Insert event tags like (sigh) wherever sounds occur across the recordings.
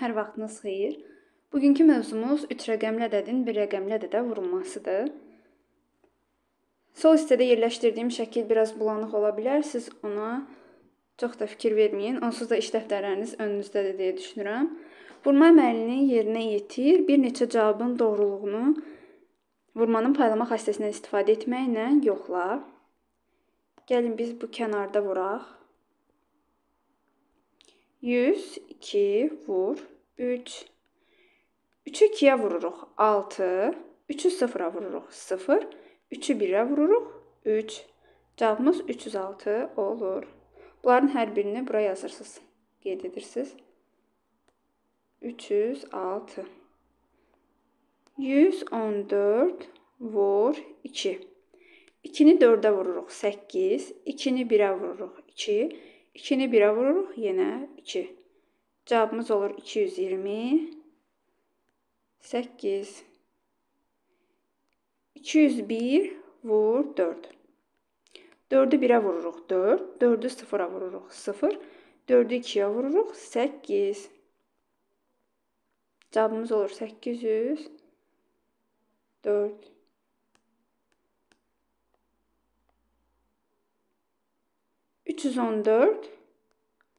Hər vaxtınız xeyir. Bugünkü mövzumuz 3 rəqəmli ədədin bir rəqəmli ədədə vurulmasıdır. Sol hissədə yerləşdirdiyim şəkil biraz bulanıq ola bilər. Siz ona çox da fikir verməyin. Onsuz da iş dəftərləriniz önünüzdədir deyə düşünürəm. Vurma əməlini yerinə yetir. Bir neçə cavabın doğruluğunu vurmanın paylama xassəsindən istifadə etməklə yoxla. Gəlin biz bu kənarda vuraq. 102 vur. 3. 3-ü 2-yə vururuq 6. 3-ü 0-a vururuq 0. 3-ü 1-ə vururuq 3. Cavabımız 306 olur. Bunların hər birini bura yazırsınız. Qeyd edirsiniz. 306. 114 vur 2. 2-ni 4-ə vururuq 8. 2-ni 1-ə vururuq 2. 2-ni 1-ə vururuq yenə 2. Cavabımız olur 220. 8. 201 vur 4. 4-ü 1-ə vururuq 4, 4-ü 0-a vururuq 0, 4-ü 2-yə vururuq 8. Cavabımız olur 800 4. Üç yüz on dört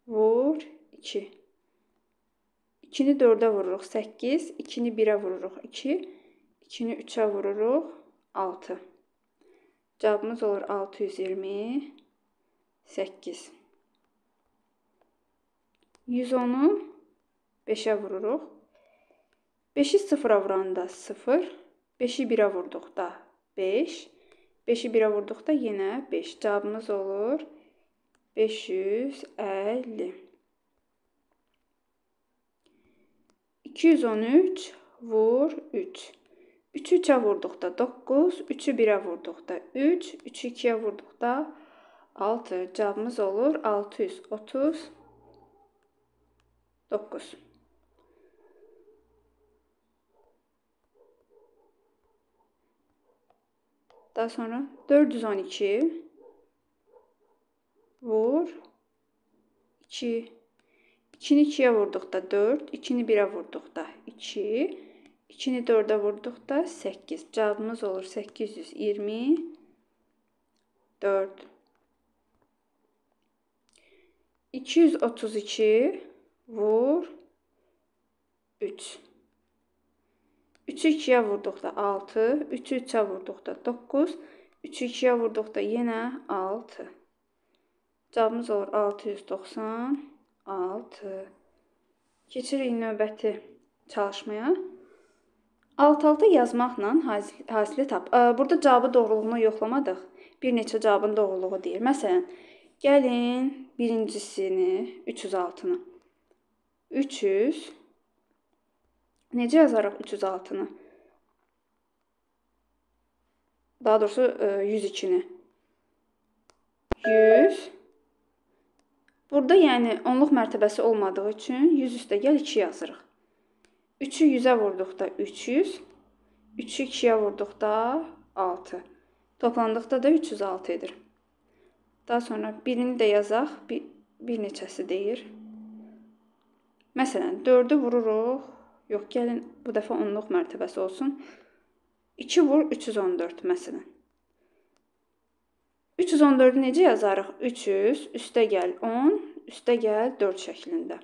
vur iki. 2-ni 4-ə vururuq 8, 2-ni 1-ə vururuq 2, 2-ni 3-ə vururuq 6. Cavabımız olur 628. 110-u 5-ə vururuq. 5-i 0-a vuranda 0, 5-i 1-ə vurduqda 5, 5-i 1-ə vurduqda yenə 5. Cavabımız olur 550. 213 vur 3. 3-ü 3-ə vurduqda 9, 3-ü 1-ə vurduqda 3, 3-ü 2-yə vurduqda 6. Cavabımız olur 639. Daha sonra 412 vur 2 2-ni 2-yə vurduqda 4, 2-ni 1-ə vurduqda 2, 2-ni 4-ə vurduqda 8. Cavabımız olur 824. 232 vur 3. 3-ü 2-yə vurduqda 6, 3-ü 3-ə vurduqda 9, 3-ü 2-yə vurduqda yenə 6. Cavabımız olur 690. 6. Keçirik növbəti çalışmaya. Alt-alta yazmaqla hasili tap. Burada cavabı doğruluğunu yoxlamadıq. Bir neçə cavabın doğruluğu deyil. Məsələn, gəlin birincisini 306-nı. 300 Necə yazarıq 306-nı? Daha doğrusu 102-ni. 100 Burada yəni onluq mərtəbəsi olmadığı üçün 100 üstə gəl 2 yazırıq. 3-ü 100-ə vurduqda 300, 3-ü 2-yə vurduqda 6. Toplandıqda da 306 edir. Daha sonra birini də yazaq, bir, bir neçəsi deyir. Məsələn, 4-ü vururuq. Yox, gəlin bu dəfə onluq mərtəbəsi olsun. 2 vur 314 məsələn. 314-ü necə yazarıq? 300 üstə gəl 10, üstə gəl 4 şəklində.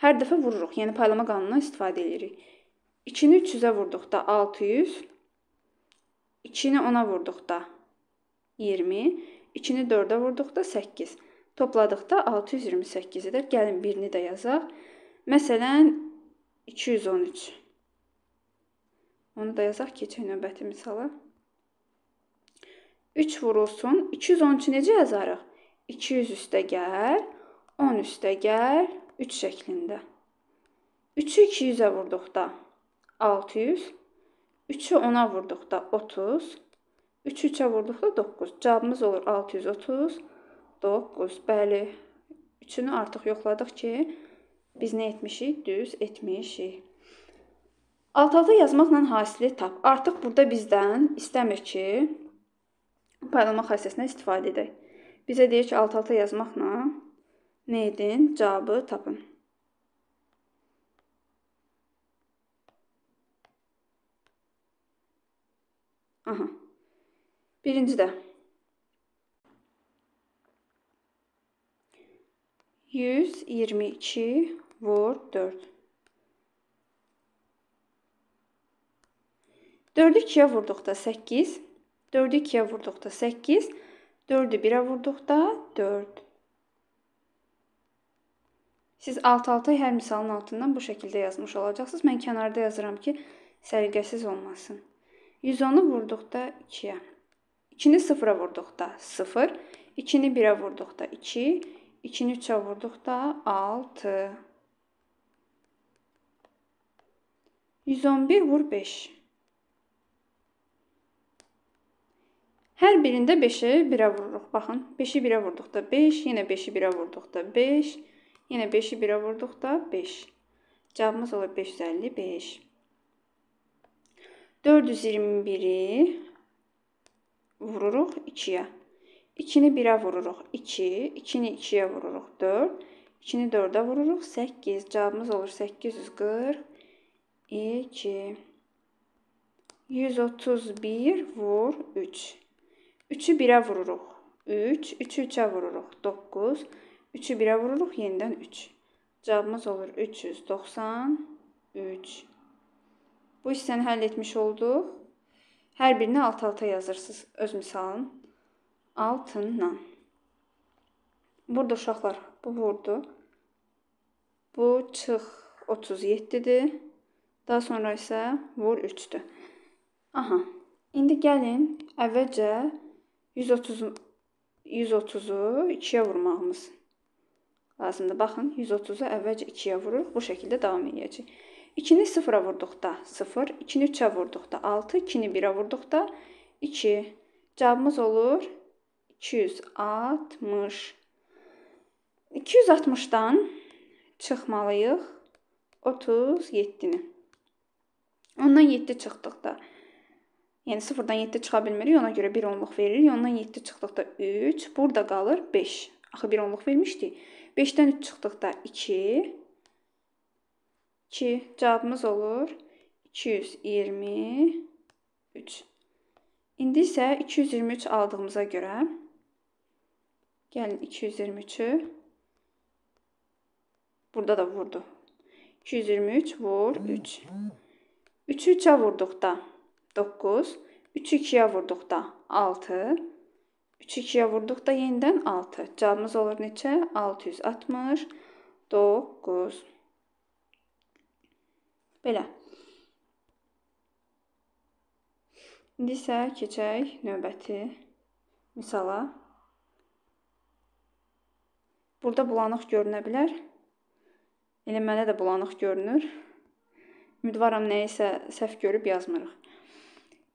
Hər dəfə vururuq, yəni paylama qanunundan istifadə edirik. 2-ni 300-ə vurduqda 600, 2-ni 10-a vurduqda 20, 2-ni 4-ə vurduqda 8. Topladıqda 628 edər. Gəlin birini də yazaq. Məsələn, 213. Onu da yazaq, keçək növbəti misala. 3 vurulsun. 213 necə yazarıq? 200 üstə gəl, 10 üstə gəl, 3 şəklində. 3-ü 200-ə vurduqda 600, 3-ü 10-a vurduqda 30, 3-ü 3-ə vurduqda 9. Cavabımız olur 630, 9. Bəli, 3-ünü artıq yoxladıq ki, biz nə etmişik? Düz etmişik. Alt-alta yazmaqla hasili tap. Artıq burada bizdən istəmir ki, paylama xassəsindən istifadə edək. Bizə deyir ki, alt-alta yazmaqla nə edin? Cavabı tapın. Aha. Birincidə. Yüz iyirmi iki vur dörd. Dördü ikiyə vurduqda səkkiz. 4-ü 2-yə vurduqda 8, 4-ü 1-ə vurduqda 4. Siz alt-alta hər misalın altından bu şəkildə yazmış olacaqsınız. Mən kənarda yazıram ki, səliqəsiz olmasın. 110-u vurduqda 2-yə. 2-ni 0-a vurduqda 0, 2-ni 1-ə vurduqda 2, 2-ni 3-ə vurduqda 6. 111 vur 5. Hər birində 5-i 1-ə vururuq. Baxın, 5-i 1-ə vurduqda 5, yenə 5-i 1-ə vurduqda 5, yenə 5-i 1-ə vurduqda 5. Cavabımız olur 555. 421-i vururuq 2-yə. 2-ni 1-ə vururuq 2, 2-ni 2-yə vururuq 4, 2-ni 4-ə vururuq 8. Cavabımız olur 842. 131 vur 3. 3-ü 1-ə vururuq. 3, 3-ü 3-ə vururuq. 9, 3-ü 1-ə vururuq, yenidən 3. Cavabımız olur 393. Bu hissəni həll etmiş olduq. Hər birini alt-alta yazırsınız öz misalın altından. Burada uşaqlar bu vurdu. Bu çıx 37-dir. Daha sonra isə vur 3-dür. Aha. İndi gəlin əvvəlcə 130 130-u 2-yə vurmağımız lazımdır. Baxın, 130-u əvvəlcə 2-yə vururuq. Bu şəkildə davam edəcək. 2-ni 0-a vurduqda 0, 2-ni 3-ə vurduqda 6, 2-ni 1-ə vurduqda 2. Cavabımız olur 260. 260-dan çıxmalıyıq 37-ni. Ondan 7 çıxdıqda 260 Yəni 0-dan 7 çıxa bilmirik, ona görə 1 onluq veririk. Ondan 7 çıxdıqda 3, burada qalır 5. Axı 1 onluq vermişdik. 5-dən 3 çıxdıqda 2. 2 cavabımız olur 223. İndi isə 223 aldığımıza görə gəlin 223-ü burada da vurdu. 223 vur 3. 3-ü 3-ə vurduqda 9. 3 2-yə vurduqda 6. 3 2-yə vurduqda yenidən 6. Cavabımız olur neçə? 669. Belə. İndi isə keçək növbəti misala. Burada bulanıq görünə bilər. Elə mənə də bulanıq görünür. Ümidvaram nəyisə səhv görüb yazmırıq.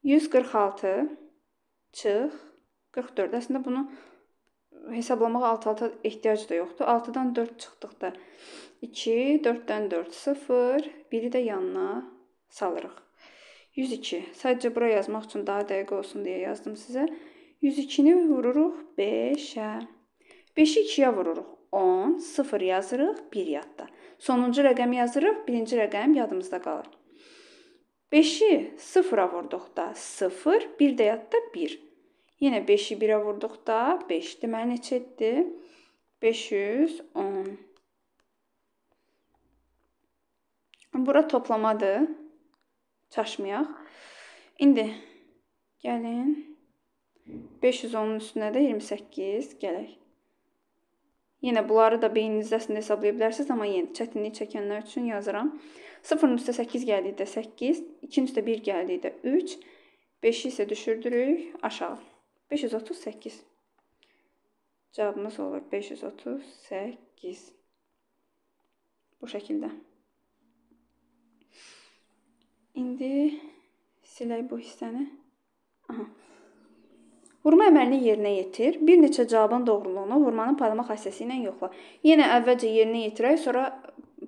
146 çıx 44. Əslində bunu hesablamağa alt-alta ehtiyac da yoxdur. 6-dan 4 çıxdıqda 2, 4-dən 4 0, 1-i də yanına salırıq. 102. Sadəcə bura yazmaq üçün daha dəqiq olsun deyə yazdım sizə. 102-ni vururuq 5-ə. 5-i 2-yə vururuq. 10, 0 yazırıq, 1 yadda. Sonuncu rəqəmi yazırıq, birinci rəqəm yadımızda qalır. 5-i 0-a vurduqda 0, 1 də yadda 1. Yenə 5-i 1-ə vurduqda 5. Deməli neçə etdi? 510. Bura toplamadır. Çaşmayaq. İndi gəlin 510-un üstünə də 28 gələk. Yenə bunları da beyninizdə əslində hesablaya bilərsiniz, amma yenə çətinlik çəkənlər üçün yazıram. 0-ın üstə 8 gəldikdə 8, 2-nin üstə 1 gəldikdə 3, 5-i isə düşürdürük aşağı. 538. Cavabımız olur 538. Bu şəkildə. İndi silək bu hissəni. Aha. Vurma əməlini yerinə yetir. Bir neçə cavabın doğruluğunu vurmanın parlama xassəsi ilə yoxla. Yenə əvvəlcə yerinə yetirək, sonra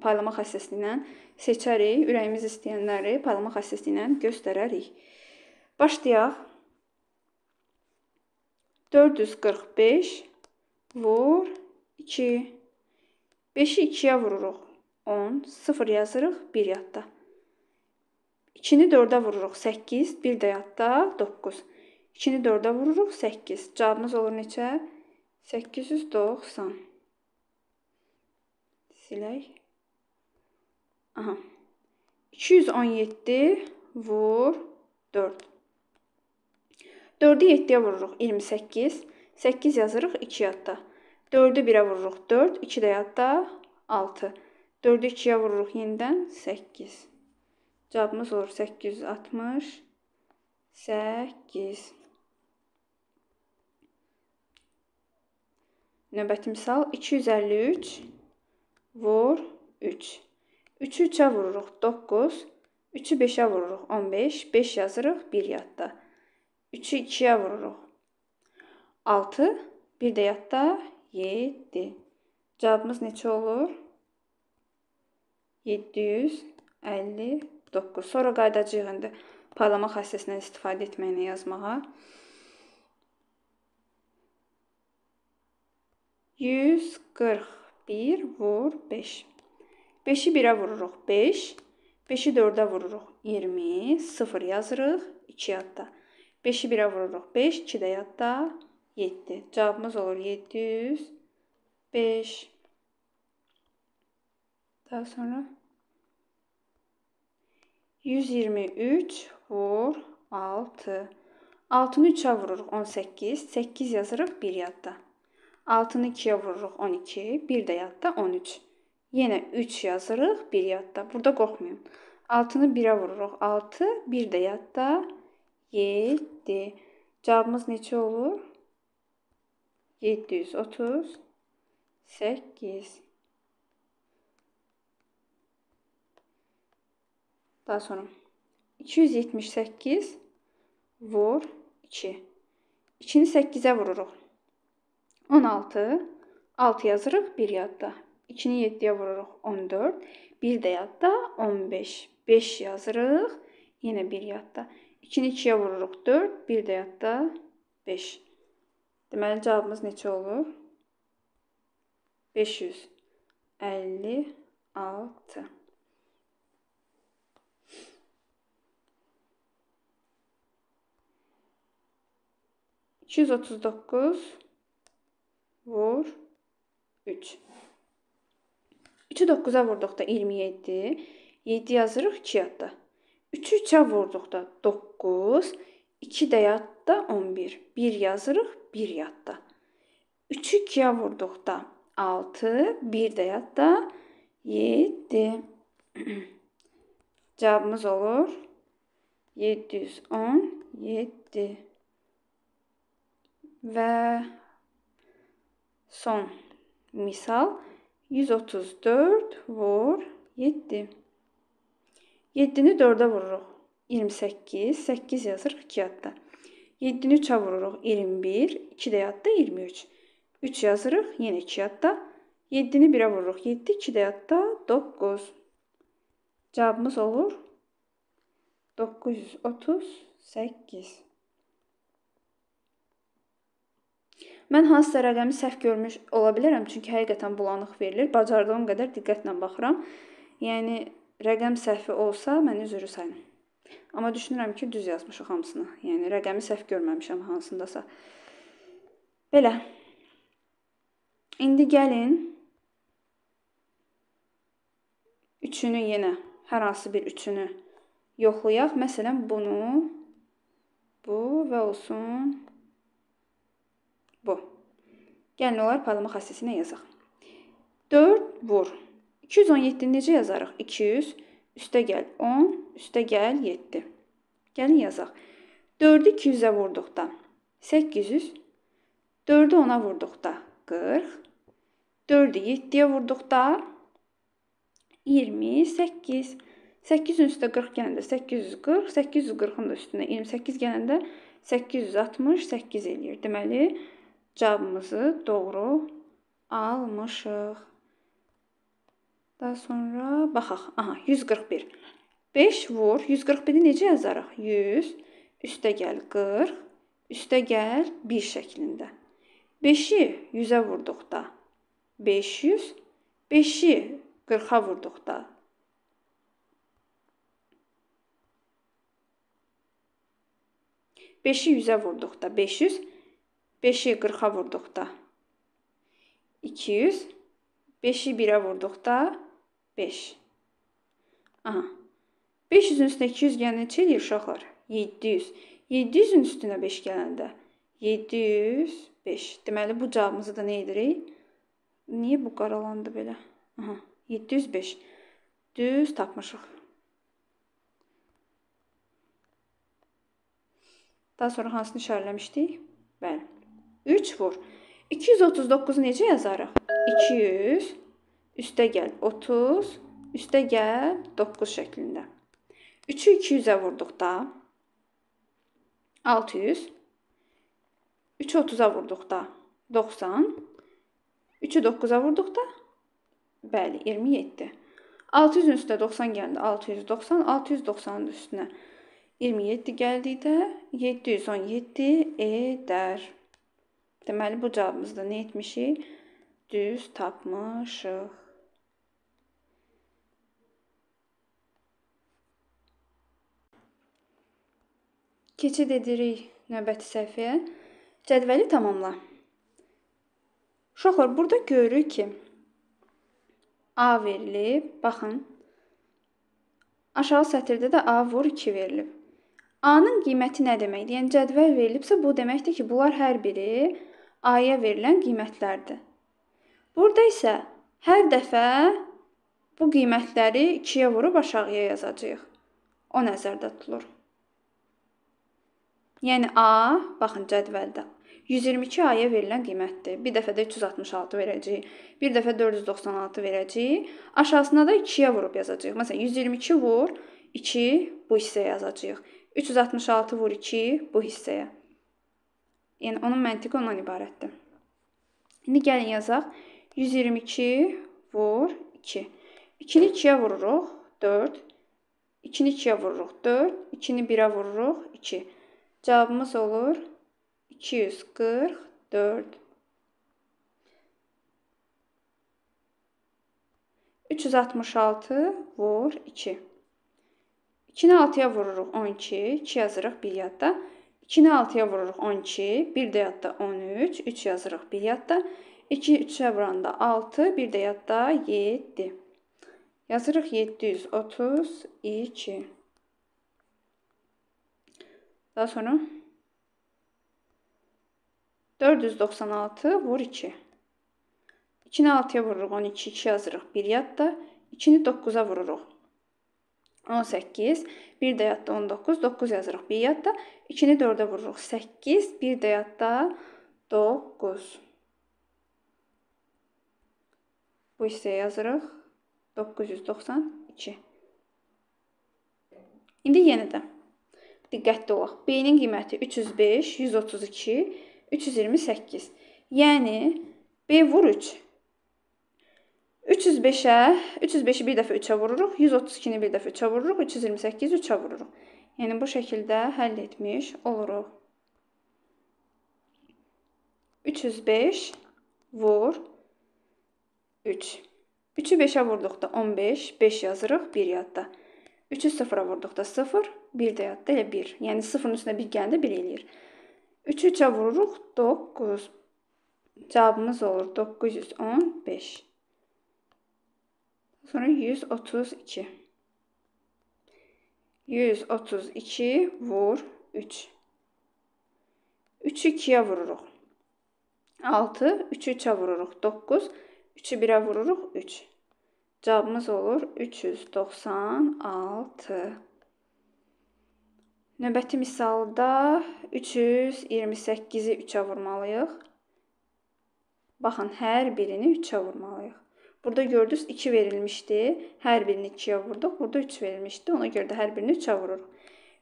paylama xassəsindən seçərik, ürəyimiz istəyənləri paylama xassəsi ilə göstərərik. Başlayaq. 445 vur 2. 5-i 2-yə vururuq. 10, 0 yazırıq, 1 yadda. 2-ni 4-ə vururuq, 8, 1 də yadda, 9. 2-ni 4-ə vururuq, 8. Cavabımız olur neçə? 890. Silək. Aha. 217 vur 4. 4-ü 7-yə vururuq 28. 8 yazırıq 2 yadda. 4-ü 1-ə vururuq 4, 2 də yadda 6. 4-ü 2-yə vururuq yenidən 8. Cavabımız olur 860 8. Növbəti misal 253 vur 3. 3-ü 3-ə vururuq 9. 3-ü 5-ə vururuq 15. 5 yazırıq 1 yadda. 3-ü 2-yə vururuq 6. 1 də yadda 7. Cavabımız neçə olur? 759. Sonra qaydacağıq indi parlama xassəsindən istifadə etməyini yazmağa. 141 vur 5. 5-i 1-ə vururuq 5. 5-i 4-ə vururuq 20. 0 yazırıq 2 yadda. 5-i 1-ə vururuq 5. 2 də yadda 7. Cavabımız olur 705. Daha sonra 123 vur 6. 6-nı 3-ə vururuq 18. 8 yazırıq 1 yadda. 6-nı 2-yə vururuq 12. 1 də yadda 13. Yenə 3 yazırıq, 1 yadda. Burada qorxmayın. 6-nı 1-ə vururuq. 6, 1 də yadda. 7. Cavabımız neçə olur? 738. 8. Daha sonra 278 vur 2. 2-ni 8-ə vururuq. 16, 6 yazırıq, 1 yadda. 2-ni 7-yə vururuq 14. 1 də yadda 15. 5 yazırıq. Yenə 1 yadda. 2-ni 2-yə vururuq 4. 1 də yadda 5. Deməli cavabımız neçə olur? 556. İki yüz otuz dokuz vur üç. 3-ü 9-a vurduqda 27. 7 yazırıq 2 yadda. 3-ü 3-ə vurduqda 9. 2 də yadda 11. 1 yazırıq 1 yadda. 3-ü 2-yə vurduqda 6. 1 də yadda 7. (clears throat) Cavabımız olur 717 və son misal 134 vur 7. 7-ni 4-ə vururuq. 28, 8 yazırıq 2 yadda. 7-ni 3-ə vururuq 21, 2 də yadda 23. 3 yazırıq yenə 2 yadda. 7-ni 1-ə vururuq 7, 2 də yadda 9. Cavabımız olur 938. Mən hansısa rəqəmi səhv görmüş ola bilərəm, çünki həqiqətən bulanıq verilir. Bacardığım qədər diqqətlə baxıram. Yəni rəqəm səhvi olsa, mən üzrü sayıram. Amma düşünürəm ki, düz yazmışıq hamısını. Yəni rəqəmi səhv görməmişəm hansındasa. Belə. İndi gəlin 3-ünü yenə hər hansı bir 3-ünü yoxlayaq. Məsələn, bunu bu və olsun Bu. Gəlin olar palama xəssəsinə yazaq. 4 vur. 217 necə yazarıq? 200 üstə gəl 10 üstə gəl 7. Gəlin yazaq. 4-ü 200-ə vurduqda 800, 4-ü 10-a vurduqda 40, 4-ü 7-yə vurduqda 28. 800-ün üstə 40 gələndə 840, 840-ın da üstünə 28 gələndə 868 eləyir. Deməli, cavabımızı doğru almışıq. Daha sonra baxaq. Aha, 141. 5 vur. 141-i necə yazarıq? 100 üstə gəl 40, üstə gəl 1 şəklində. 5-i 100-ə vurduqda 500, 5-i 40-a vurduqda Beşi yüzə vurduqda 500, 5-i 40-a vurduqda 200, 5-i 1-ə vurduqda 5. Aha. 500-ün üstünə 200 gələn neçə eləyir uşaqlar? 700. 700-ün üstünə 5 gələndə 705. Deməli bu cavabımızı da nə edirik? Niyə bu qaralandı belə? Aha. 705. Düz tapmışıq. Daha sonra hansını işarələmişdik? Bəli. 3 vur. 239 necə yazarıq? 200 üstə gəl 30 üstə gəl 9 şəklində. 3-ü 200-ə vurduqda 600 3-ü 30-a vurduqda 90 3-ü 9-a vurduqda bəli 27. 600-ün üstünə 90 gəldi 690, 690-ın üstünə 27 gəldikdə 717 edər. Deməli, bu cavabımızda nə etmişik? Düz tapmışıq. Keçid edirik növbəti səhifəyə. Cədvəli tamamla. Uşaqlar, burada görürük ki, A verilib, baxın. Aşağı sətirdə də A vur 2 verilib. A-nın qiyməti nə deməkdir? Yəni cədvəl verilibsə, bu deməkdir ki, bunlar hər biri aya verilən qiymətlərdir. Burada isə hər dəfə bu qiymətləri 2-yə vurub aşağıya yazacağıq. O nəzərdə tutulur. Yəni A, baxın cədvəldə 122 aya verilən qiymətdir. Bir dəfə də 366 verəcəyik. Bir dəfə 496 verəcəyik. Aşağısına da 2-yə vurub yazacağıq. Məsələn 122 vur 2 bu hissəyə yazacağıq. 366 vur 2 bu hissəyə. Yəni onun məntiqi ondan ibarətdir. İndi gəlin yazaq. 122 vur 2. 2-ni 2-yə vururuq 4. 2-ni 2-yə vururuq 4. 2-ni 1-ə vururuq 2. Cavabımız olur 244. 366 vur 2. 2-ni 6-ya vururuq 12, 2 yazırıq bir yadda. 2-ni 6-ya vururuq 12, 1 də yadda 13, 3 yazırıq 1 yadda. 2 3-ə vuranda 6, 1 də yadda 7. Yazırıq 732. Daha sonra 496 vur 2. 2-ni 6-ya vururuq 12, 2 yazırıq 1 yadda. 2-ni 9-a vururuq 18, 1 də yadda 19, 9 yazırıq bir yadda, 2-ni 4-ə vururuq 8, 1 də yadda 9. Bu hissəyə yazırıq 992. İndi yenə də diqqətli olaq. B-nin qiyməti 305, 132, 328. Yəni B vur 3 305-ə, 305-i bir dəfə 3-ə vururuq, 132-ni bir dəfə 3-ə vururuq, 328 3-ə vururuq. Yəni bu şəkildə həll etmiş oluruq. 305 vur 3. 3-ü 5-ə vurduqda 15, 5 yazırıq, 1 yadda. 3-ü 0-a vurduqda 0, 1 də yadda elə 1. Yəni 0-ın üstünə 1 gəldə 1 eləyir. 3-ü 3-ə vururuq 9. Cavabımız olur 915. Sonra 132. 132 vur 3. 3-ü 2-yə vururuq. 6, 3-ü 3-ə vururuq. 9, 3-ü 1-ə vururuq. 3. Cavabımız olur 396. Növbəti misalda 328-i 3-ə vurmalıyıq. Baxın, hər birini 3-ə vurmalıyıq. Burada gördünüz 2 verilmişdi. Hər birini 2-yə vurduq. Burada 3 verilmişdi. Ona görə də hər birini 3-ə vururuq.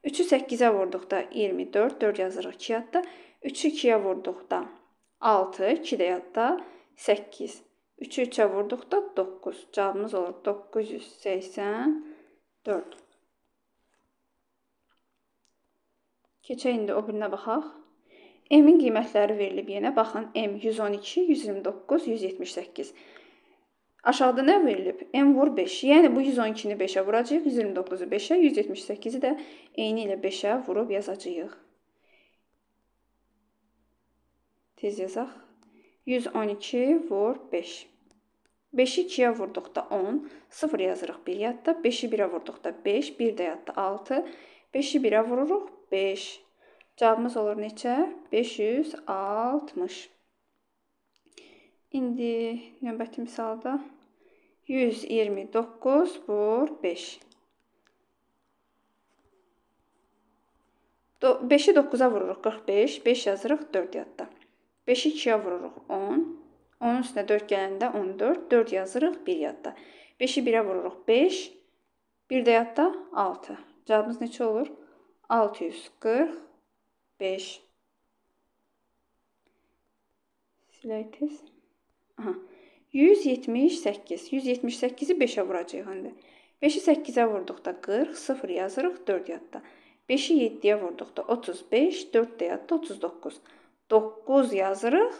3-ü 8-ə vurduqda 24, 4 yazırıq 2 yadda. 3-ü 2-yə vurduqda 6, 2 də yadda 8. 3-ü 3-ə vurduqda 9. Cavabımız olur 984. Keçək indi o birinə baxaq. M-in qiymətləri verilib yenə. Baxın, M 112, 129, 178. Aşağıda nə verilib? M vur 5. Yəni bu 112-ni 5-ə vuracağıq, 129-u 5-ə, 178-i də eyni ilə 5-ə vurub yazacağıq. Tez yazaq. 112 vur 5. 5-i 2-yə vurduqda 10, 0 yazırıq bir yadda, 5-i 1-ə vurduqda 5, 1 də yadda 6, 5-i 1-ə vururuq 5. Cavabımız olur neçə? 560. İndi növbəti misalda 129 vur 5. 5-i 9-a vururuq 45, 5 yazırıq 4 yadda. 5-i 2-yə vururuq 10, 10 üstünə 4 gələndə 14, 4 yazırıq 1 yadda. 5-i 1-ə vururuq 5, 1 də yadda 6. Cavabımız neçə olur? 645. Silək tez. Aha. 178. 178-i 5-ə vuracağıq indi. 5-i 8-ə vurduqda 40, 0 yazırıq, 4 yadda. 5-i 7-yə vurduqda 35, 4 də yadda 39. 9 yazırıq.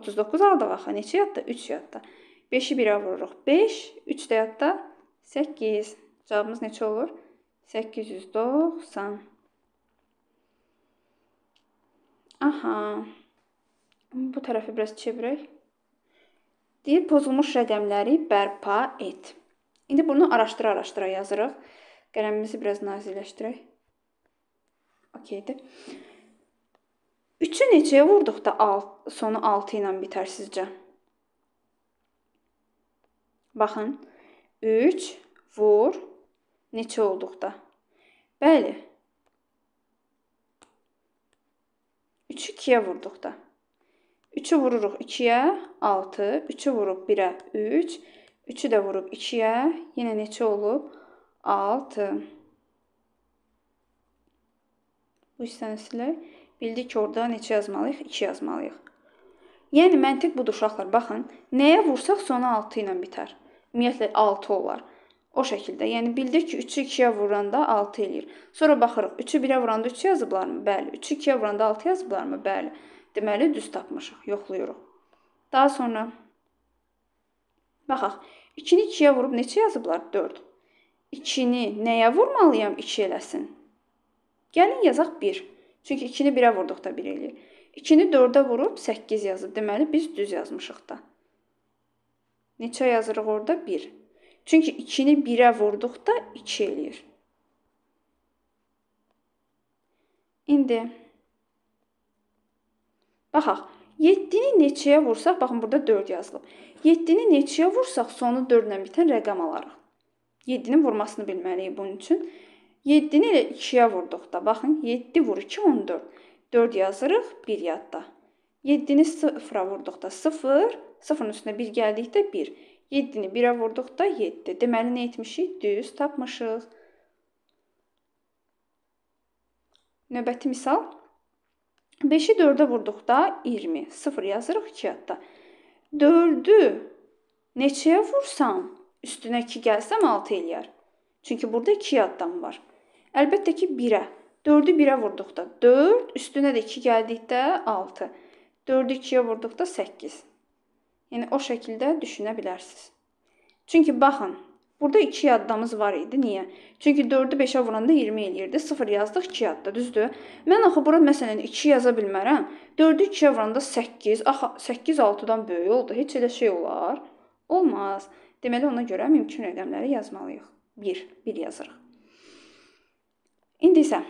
39 aldıq axı. Neçə yadda? 3 yadda. 5-i 1-ə vururuq. 5, 3 də yadda 8. Cavabımız neçə olur? 890. Aha. Bu tərəfi biraz çevirək. Deyir pozulmuş rəqəmləri bərpa et. İndi bunu araşdıra-araşdıra yazırıq. Qələmimizi biraz nazikləşdirək. Okeydir. 3-ü neçəyə vurduqda alt, sonu 6 ilə bitər sizcə? Baxın. 3 vur neçə olduqda? Bəli. 3-ü 2-yə vurduqda. 3-ü vururuq 2-yə 6, 3-ü vurub 1-ə 3, 3-ü də vurub 2-yə, yenə neçə olub? 6. Bu hissəni silək. Bildik ki, orada neçə yazmalıyıq? 2 yazmalıyıq. Yəni məntiq budur uşaqlar. Baxın, nəyə vursaq sonu 6 ilə bitər. Ümumiyyətlə 6 olar. O şəkildə. Yəni bildik ki, 3-ü 2-yə vuranda 6 eləyir. Sonra baxırıq, 3-ü 1-ə vuranda 3 yazıblarmı? Bəli. 3-ü 2-yə vuranda 6 yazıblarmı? Bəli. Deməli, düz tapmışıq, yoxlayırıq. Daha sonra, baxaq, 2-ni 2-yə vurub neçə yazıblar? 4. 2-ni nəyə vurmalıyam 2 eləsin? Gəlin yazaq 1. Çünki 2-ni 1-ə vurduqda 1 eləyir. 2-ni 4-ə vurub 8 yazıb. Deməli, biz düz yazmışıq da. Neçə yazırıq orada? 1. Çünki 2-ni 1-ə vurduqda 2 eləyir. İndi Baxaq, 7-ni neçəyə vursaq, baxın burada 4 yazılıb. 7-ni neçəyə vursaq, sonu 4 ilə bitən rəqəm alarıq. 7-nin vurmasını bilməliyik bunun üçün. 7-ni elə 2-yə vurduqda, baxın, 7 vur 2, 14. 4 yazırıq, 1 yadda. 7-ni 0-a vurduqda 0, 0-ın üstünə 1 gəldikdə 1. 7-ni 1-ə vurduqda 7. Deməli, nə etmişik? Düz tapmışıq. Növbəti misal. 5-i 4-ə vurduqda 20. 0 yazırıq 2 yadda. 4-ü neçəyə vursam, üstünə 2 gəlsəm 6 eləyər. Çünki burada 2 yaddan var. Əlbəttə ki 1-ə. 4-ü 1-ə vurduqda 4, üstünə də 2 gəldikdə 6. 4-ü 2-yə vurduqda 8. Yəni o şəkildə düşünə bilərsiniz. Çünki baxın, Burada 2 yaddamız var idi. Niyə? Çünki 4-ü 5-ə vuranda 20 eləyirdi. 0 yazdıq 2 yadda, düzdür? Mən axı bura məsələn 2 yaza bilmərəm. 4-ü 2-yə vuranda 8. Axı 8 6-dan böyük oldu. Heç elə şey olar? Olmaz. Deməli ona görə mümkün rəqəmləri yazmalıyıq. 1, 1 yazırıq. İndi isə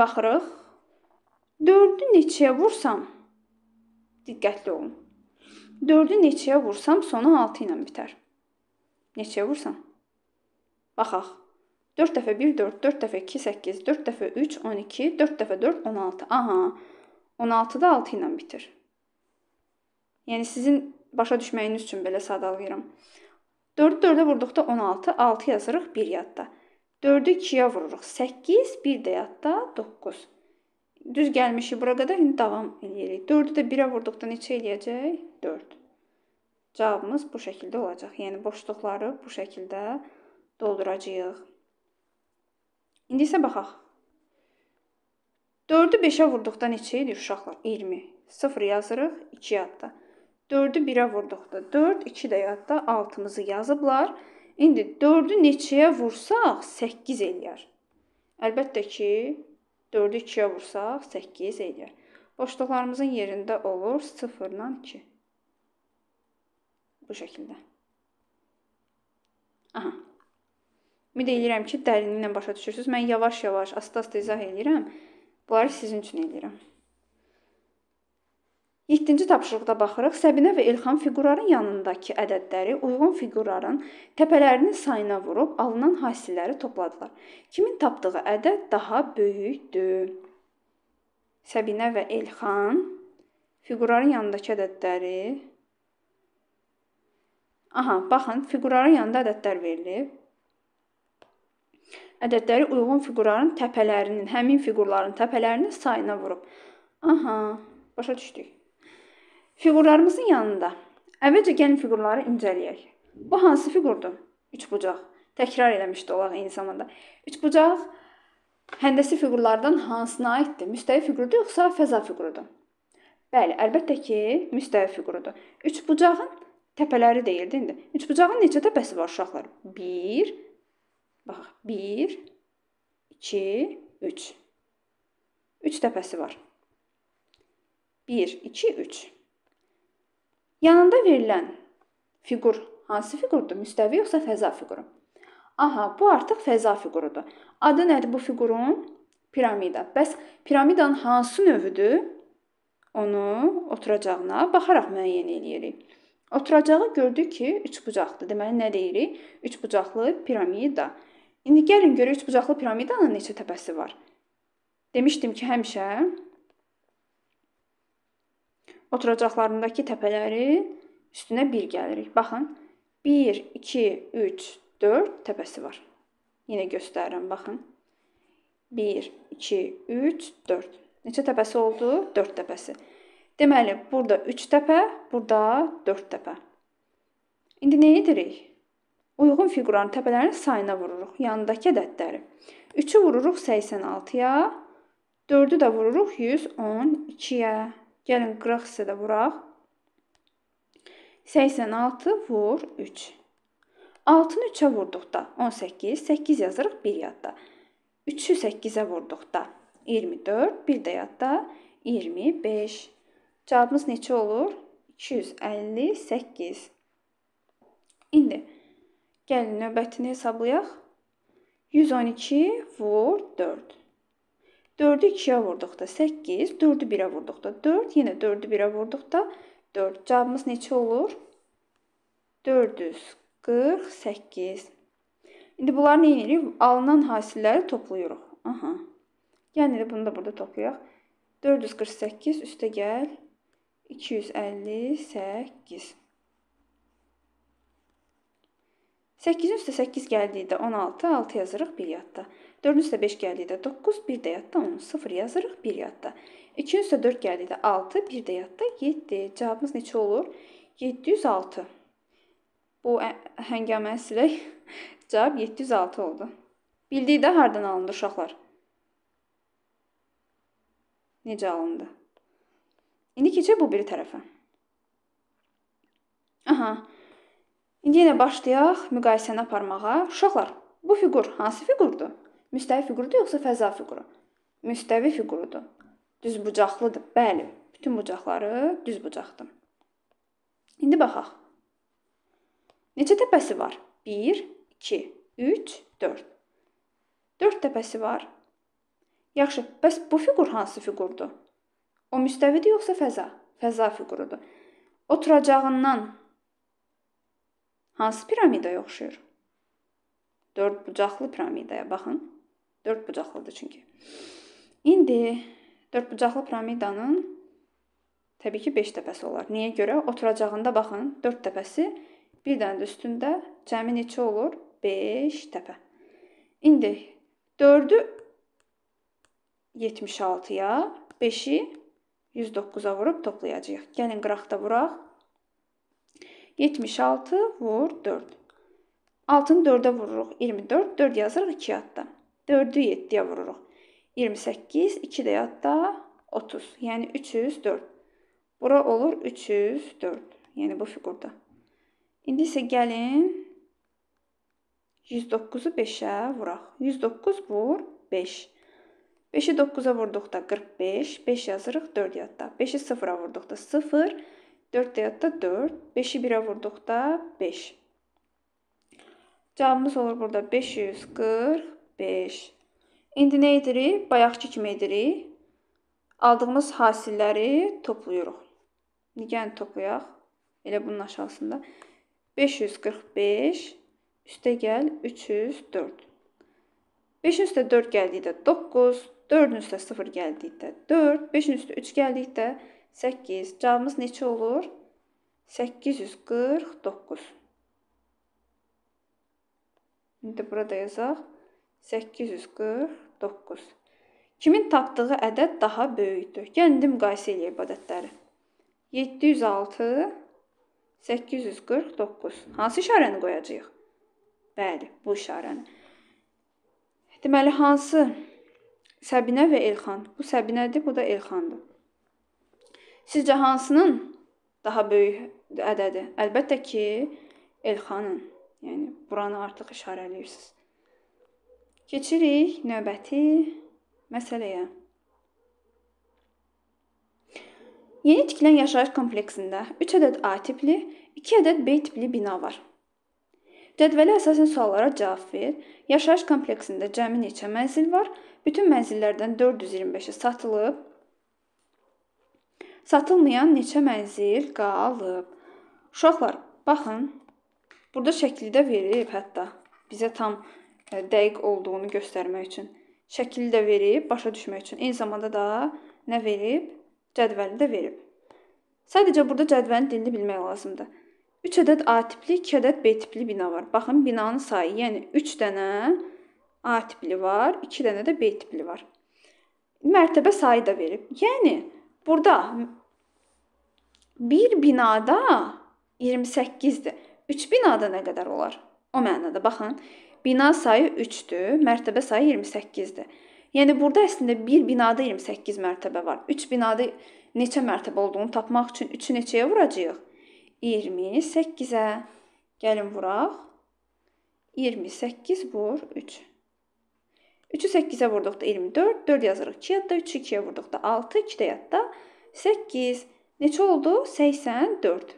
baxırıq. 4-ü neçəyə vursam? Diqqətli olun. 4-ü neçəyə vursam sonu 6 ilə bitər. Neçəyə vursan? Baxaq. 4 dəfə 1, 4, 4 dəfə 2, 8, 4 dəfə 3, 12, 4 dəfə 4, 16. Aha, 16 da 6 ilə bitir. Yəni sizin başa düşməyiniz üçün belə sadalayıram. 4-ü 4-ə vurduqda 16, 6 yazırıq 1 yadda. 4-ü 2-yə vururuq 8, 1 də yadda 9. Düz gəlmişik bura qədər, indi davam edirik. 4-ü də 1-ə vurduqda neçə eləyəcək? 4. Cavabımız bu şəkildə olacaq. Yəni boşluqları bu şəkildə dolduracağıq. İndi isə baxaq. 4-ü 5-ə vurduqda neçə edir uşaqlar? 20. 0 yazırıq, 2 yadda. 4-ü 1-ə vurduqda 4, 2 də yadda 6-mızı yazıblar. İndi 4-ü neçəyə vursaq 8 eləyər. Əlbəttə ki, 4-ü 2-yə vursaq 8 eləyər. Boşluqlarımızın yerində olur 0 ilə 2. Bu şəkildə. Aha. Ümid edirəm ki, dərinliklə başa düşürsünüz. Mən yavaş-yavaş, asta-asta izah edirəm. Bunları sizin üçün edirəm. 7-ci tapşırıqda baxırıq. Səbinə və Elxan fiqurların yanındakı ədədləri uyğun fiqurların təpələrinin sayına vurub alınan hasilləri topladılar. Kimin tapdığı ədəd daha böyükdür? Səbinə və Elxan fiqurların yanındakı ədədləri Aha, baxın, fiqurların yanında ədədlər verilib. Ədədləri uyğun fiqurların təpələrinin, həmin fiqurların təpələrinin sayına vurub. Aha, başa düşdük. Fiqurlarımızın yanında əvvəlcə gəlin fiqurları incələyək. Bu hansı fiqurdur? Üçbucaq. Təkrar eləmişdi olaq eyni zamanda. Üçbucaq həndəsi fiqurlardan hansına aiddir? Müstəvi fiqurdur yoxsa fəza fiqurudur? Bəli, əlbəttə ki, müstəvi fiqurudur. Üçbucağın təpələri deyildi indi. Üçbucağın neçə təpəsi var uşaqlar? 1 Bax, 1 2 3. 3 təpəsi var. 1 2 3. Yanında verilən fiqur hansı fiqurdur? Müstəvi yoxsa fəza fiquru? Aha, bu artıq fəza fiqurudur. Adı nədir bu fiqurun? Piramida. Bəs piramidanın hansı növüdür? Onu oturacağına baxaraq müəyyən eləyirik. Oturacağı gördü ki, üçbucaqlı. Deməli nə deyirik? Üçbucaqlı piramida. İndi gəlin görək üçbucaqlı piramidanın neçə təpəsi var. Demişdim ki, həmişə oturacaqlarındakı təpələrin üstünə 1 gəlirik. Baxın, 1 2 3 4 təpəsi var. Yenə göstərirəm, baxın. 1 2 3 4. Neçə təpəsi oldu? 4 təpəsi. Deməli, burada 3 dəfə, burada 4 dəfə. İndi nə edirik? Uyğun fiquranın təpələrini sayına vururuq, yanındakı ədədləri. 3-ü vururuq 86-ya, 4-ü də vururuq 112-yə. Gəlin 40 isə də vuraq. 86 vur 3. 6-nı 3-ə vurduqda 18, 8 yazırıq 1 yadda. 3-ü 8-ə vurduqda 24, 1 də yadda 25. Cavabımız neçə olur? 258. İndi gəlin növbətini hesablayaq. 112 vur 4. 4-ü 2-yə vurduqda 8, 4-ü 1-ə vurduqda 4, yenə 4-ü 1-ə vurduqda 4. Cavabımız neçə olur? 448. İndi bunları nə edirik? Alınan hasilləri toplayırıq. Aha. Yəni bunu da burada toplayaq. 448 üstə gəl 258. 8-in üstə 8 gəldikdə 16, 6 yazırıq, 1 yadda. 4-ün üstə 5 gəldikdə 9, 1 də yadda 10, 0 yazırıq, 1 yadda. 2-ün üstə 4 gəldikdə 6, 1 də yadda 7. Cavabımız neçə olur? 706. Bu həngamə silək (laughs) cavab 706 oldu. Bildik də hardan alındı uşaqlar? Necə alındı? İndi keçək bu biri tərəfə. Aha. İndi yenə başlayaq müqayisəni aparmağa. Uşaqlar, bu fiqur hansı fiqurdur? Müstəvi fiqurdur yoxsa fəza fiquru? Müstəvi fiqurudur. Düz bucaqlıdır. Bəli, bütün bucaqları düz bucaqdır. İndi baxaq. Neçə təpəsi var? 1, 2, 3, 4. 4 təpəsi var. Yaxşı, bəs bu fiqur hansı fiqurdur? O müstəvidir yoxsa fəza? Fəza fiqurudur. Oturacağından hansı piramidaya oxşayır? Dörd bucaqlı piramidaya baxın. Dörd bucaqlıdır çünki. İndi dörd bucaqlı piramidanın təbii ki 5 təpəsi olar. Niyə görə? Oturacağında baxın, 4 təpəsi, bir dənə də üstündə cəmi neçə olur? 5 təpə. İndi 4-ü 76-ya, 5-i 109-a vurub toplayacağıq. Gəlin qıraqda vuraq. 76 vur 4. 6-nı 4-ə vururuq. 24, 4 yazırıq 2 yadda. 4-ü 7-yə vururuq. 28, 2 də yadda 30. Yəni 304. Bura olur 304. Yəni bu fiqurda. İndi isə gəlin 109-u 5-ə vuraq. 109 vur 5. 5-i 9-a vurduqda 45, 5 yazırıq 4 yadda. 5-i 0-a vurduqda 0, 4 yadda 4, 5-i 1-ə vurduqda 5. Cavabımız olur burada 545. İndi nə edirik? Bayaqçı kimi edirik. Aldığımız hasilləri toplayırıq. Nigəni toplayaq. Elə bunun aşağısında. 545 üstə gəl 304. 5 üstə 4 gəldikdə 9, 4-ün üstə 0 gəldikdə 4, 5-in üstə 3 gəldikdə 8. Cavabımız neçə olur? 849. İndi burada yazaq. 849. Kimin tapdığı ədəd daha böyükdür? Gəlin indi müqayisə eləyək ədədləri. 706 849. Hansı işarəni qoyacağıq? Bəli, bu işarəni. Deməli hansı Səbinə və Elxan. Bu Səbinədir, bu da Elxandır. Sizcə hansının daha böyük ədədi? Əlbəttə ki, Elxanın. Yəni buranı artıq işarələyirsiniz. Keçirik növbəti məsələyə. Yeni tikilən yaşayış kompleksində 3 ədəd A tipli, 2 ədəd B tipli bina var. Cədvələ əsasən suallara cavab ver. Yaşayış kompleksində cəmi neçə mənzil var Bütün mənzillərdən 425-i satılıb. Satılmayan neçə mənzil qalıb? Uşaqlar, baxın. Burada şəkildə verib hətta bizə tam e, dəqiq olduğunu göstərmək üçün. Şəkildə də verib, başa düşmək üçün. Eyni zamanda da nə verib? Cədvəli də verib. Sadəcə burada cədvəlin dilini bilmək lazımdır. 3 ədəd A tipli, 2 ədəd B tipli bina var. Baxın binanın sayı, yəni 3 dənə A tipli var, 2 dənə də B tipli var. Mərtəbə sayı da verib. Yəni burada bir binada 28-dir. 3 binada nə qədər olar? O mənada baxın, bina sayı 3-dür, mərtəbə sayı 28-dir. Yəni burada əslində bir binada 28 mərtəbə var. 3 binada neçə mərtəbə olduğunu tapmaq üçün 3-ü neçəyə vuracağıq? 28-ə. Gəlin vuraq. 28 vur 3. 3-ü 8-ə vurduqda 24, 4 yazırıq 2 yadda, 3-ü 2-yə vurduqda 6, 2 də yadda, 8. Neçə oldu? 84.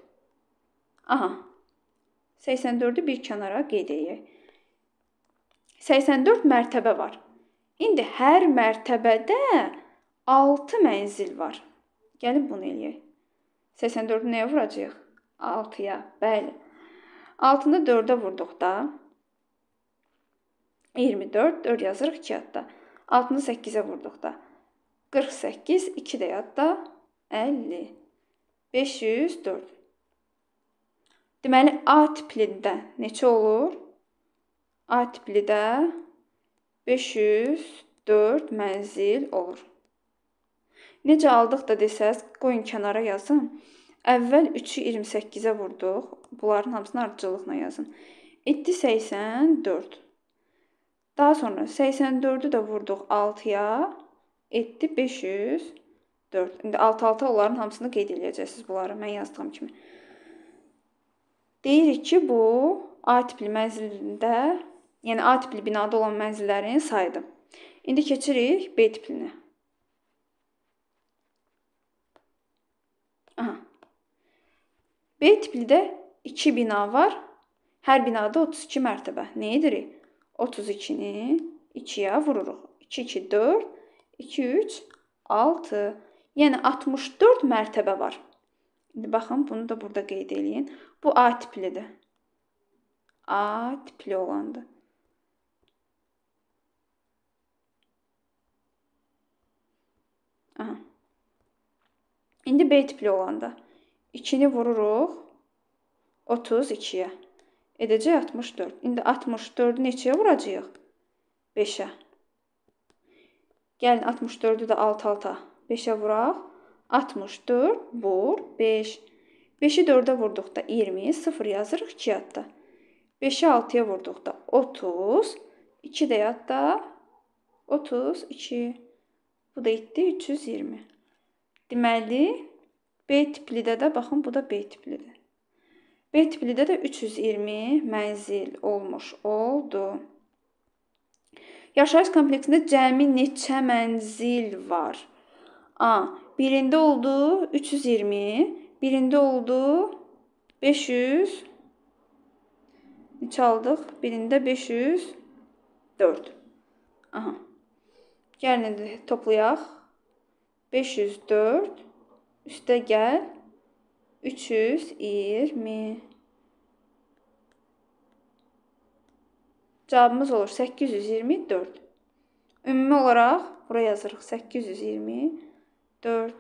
Aha, 84-ü bir kənara qeyd edək. 84 mərtəbə var. İndi hər mərtəbədə 6 mənzil var. Gəlin bunu eləyək. 84-ü nəyə vuracağıq? 6-ya, bəli. 6-nı 4-ə vurduqda 24, 4 yazırıq 2 yadda. 6-nı 8-ə vurduqda. 48, 2 də yadda. 50, 504. Deməli, A tiplidə neçə olur? A tiplidə 504 mənzil olur. Necə aldıq da desəz, qoyun kənara yazın. Əvvəl 3-ü 28-ə vurduq. Bunların hamısını ardıcıllıqla yazın. 7 84. Daha sonra 84-ü də vurduq 6-ya. Etdi 504. İndi 6-6 onların hamısını qeyd edəcəksiniz bunları mən yazdığım kimi. Deyirik ki, bu A tipli mənzildə, yəni A tipli binada olan mənzillərin sayıdır. İndi keçirik B tiplinə. Aha. B tipli də 2 bina var. Hər binada 32 mərtəbə. Nə edirik? 32-ni 2-yə vururuq. 2, 2, 4, 2, 3, 6. Yəni 64 mərtəbə var. İndi baxın, bunu da burada qeyd eləyin. Bu A tiplidir. A tipli olandır. Aha. İndi B tipli olanda 2-ni vururuq 32-yə edəcək 64. İndi 64-ü neçəyə vuracağıq? 5-ə. Gəlin 64-ü də alt alta 5-ə vuraq. 64 vur 5. 5-i 4-ə vurduqda 20, 0 yazırıq 2 yadda. 5-i 6-ya vurduqda 30, 2 də yadda 32. Bu da etdi 320. Deməli B tiplidə də baxın bu da B tiplidir. B tiplidə də 320 mənzil olmuş oldu. Yaşayış kompleksində cəmi neçə mənzil var? A. Birində oldu 320, birində oldu 500 neçə aldıq? Birində 504. Aha. Gəlin indi toplayaq. 504 üstə gəl 320. Cavabımız olur 824. Ümumi olaraq bura yazırıq 824.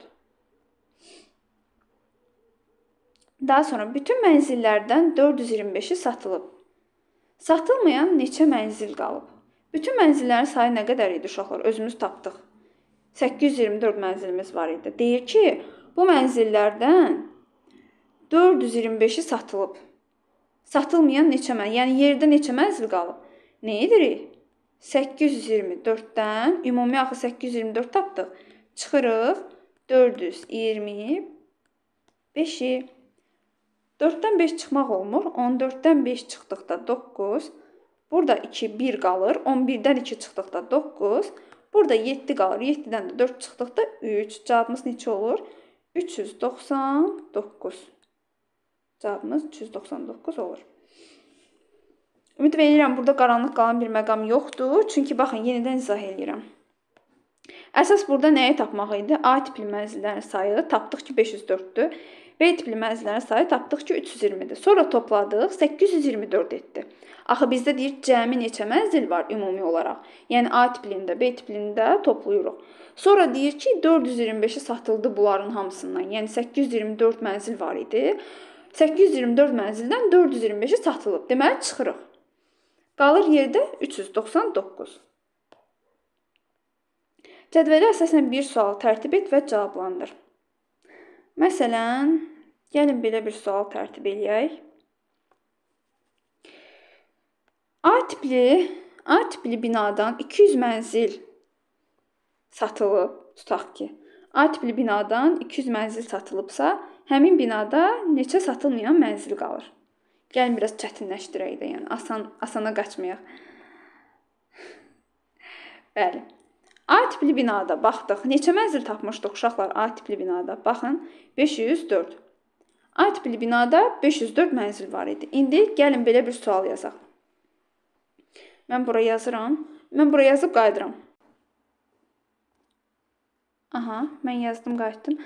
Daha sonra bütün mənzillərdən 425-i satılıb. Satılmayan neçə mənzil qalıb? Bütün mənzillərin sayı nə qədər idi uşaqlar? Özümüz tapdıq. 824 mənzilimiz var idi. Deyir ki, bu mənzillərdən 425-i satılıb. Satılmayan neçə mən? Yəni yerdə neçə mənzil qalıb? Nə edirik? 824-dən ümumi axı 824 tapdıq. Çıxırıq 425-i. 4-dən 5 çıxmaq olmur. 14-dən 5 çıxdıqda 9. Burada 2 1 qalır. 11-dən 2 çıxdıqda 9. Burada 7 qalır. 7-dən də 4 çıxdıqda 3. Cavabımız neçə olur? 399. Cavabımız 399 olur. Ümid verirəm, burada qaranlıq qalan bir məqam yoxdur. Çünki baxın, yenidən izah edirəm. Əsas burada nəyi tapmaq idi? A tipli mənzillərin sayı tapdıq ki 504-dür. B tipli mənzillərin sayı tapdıq ki 320-dir. Sonra topladıq 824 etdi. Axı bizdə deyir cəmi neçə mənzil var ümumi olaraq? Yəni A tiplində, B tiplində toplayırıq. Sonra deyir ki 425-ə satıldı bunların hamısından. Yəni 824 mənzil var idi. 824 mənzildən 425-i satılıb. Deməli çıxırıq. Qalır yerdə 399. Cədvələ əsasən bir sual tərtib et və cavablandır. Məsələn, gəlin belə bir sual tərtib eləyək. A tipli, A tipli binadan 200 mənzil satılıb, tutaq ki, A tipli binadan 200 mənzil satılıbsa, həmin binada neçə satılmayan mənzil qalır. Gəlin biraz çətinləşdirək də, yəni asan asana qaçmayaq. (sighs) Bəli. A tipli binada baxdıq. Neçə mənzil tapmışdıq uşaqlar A tipli binada? Baxın, 504. A tipli binada 504 mənzil var idi. İndi gəlin belə bir sual yazaq. Mən bura yazıram. Mən bura yazıb qayıdıram. Aha, mən yazdım, qayıtdım.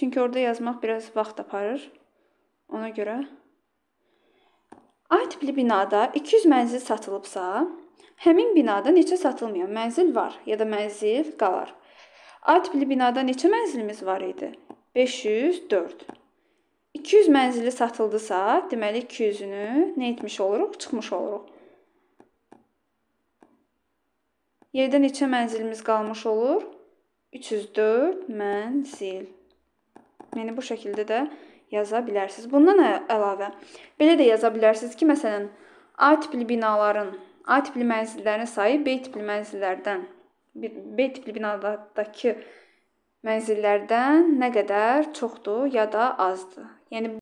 Çünki orada yazmaq biraz vaxt aparır. Ona görə A tipli binada 200 mənzil satılıbsa, həmin binada neçə satılmayan mənzil var ya da mənzil qalar. A tipli binada neçə mənzilimiz var idi? 504. 200 mənzili satıldısa, deməli 200-ünü nə etmiş oluruq? Çıxmış oluruq. Yerdə neçə mənzilimiz qalmış olur? 304 mənzil. Yəni bu şəkildə də yaza bilərsiniz. Bundan əlavə belə də yaza bilərsiniz ki, məsələn, A tipli binaların, A tipli mənzillərin sayı B tipli mənzillərdən B tipli binadakı mənzillərdən nə qədər çoxdur ya da azdır. Yəni